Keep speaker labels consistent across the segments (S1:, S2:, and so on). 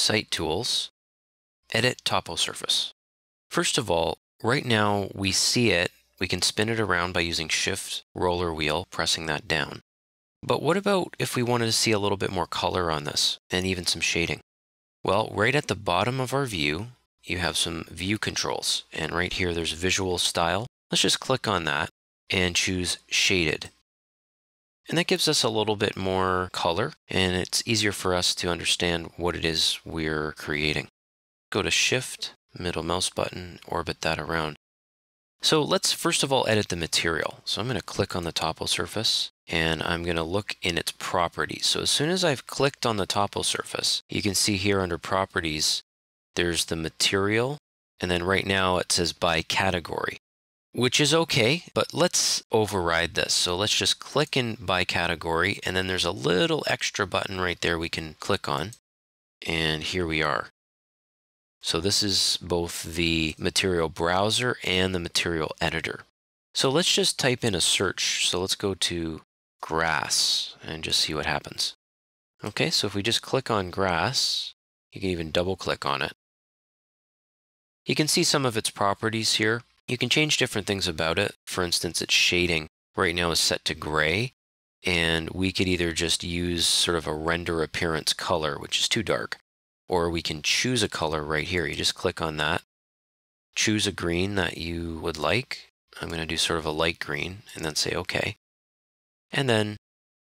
S1: Site Tools, Edit Topo Surface. First of all, right now we see it, we can spin it around by using Shift, Roller Wheel, pressing that down. But what about if we wanted to see a little bit more color on this, and even some shading? Well, right at the bottom of our view, you have some view controls, and right here there's Visual Style. Let's just click on that and choose Shaded. And that gives us a little bit more color and it's easier for us to understand what it is we're creating. Go to Shift, middle mouse button, orbit that around. So let's first of all edit the material. So I'm going to click on the topo surface and I'm going to look in its properties. So as soon as I've clicked on the topo surface, you can see here under properties, there's the material. And then right now it says by category which is okay, but let's override this. So let's just click in by category, and then there's a little extra button right there we can click on. And here we are. So this is both the material browser and the material editor. So let's just type in a search. So let's go to grass and just see what happens. Okay, so if we just click on grass, you can even double click on it. You can see some of its properties here. You can change different things about it. For instance, its shading right now is set to gray, and we could either just use sort of a render appearance color, which is too dark, or we can choose a color right here. You just click on that, choose a green that you would like. I'm going to do sort of a light green and then say OK. And then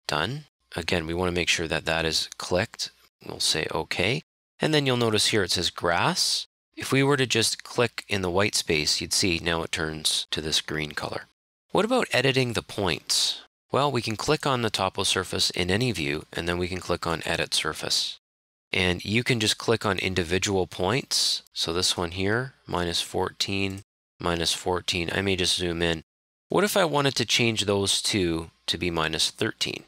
S1: done. Again, we want to make sure that that is clicked. We'll say OK. And then you'll notice here it says grass. If we were to just click in the white space, you'd see now it turns to this green color. What about editing the points? Well, we can click on the topo surface in any view, and then we can click on Edit Surface. And you can just click on individual points. So this one here, minus 14, minus 14. I may just zoom in. What if I wanted to change those two to be minus 13?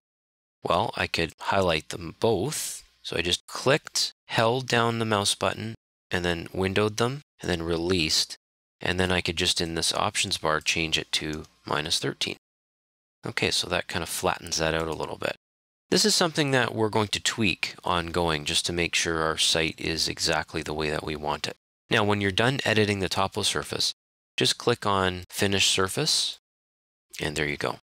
S1: Well, I could highlight them both. So I just clicked, held down the mouse button, and then windowed them and then released. And then I could just in this options bar change it to minus 13. Okay, so that kind of flattens that out a little bit. This is something that we're going to tweak ongoing just to make sure our site is exactly the way that we want it. Now, when you're done editing the topless surface, just click on Finish Surface, and there you go.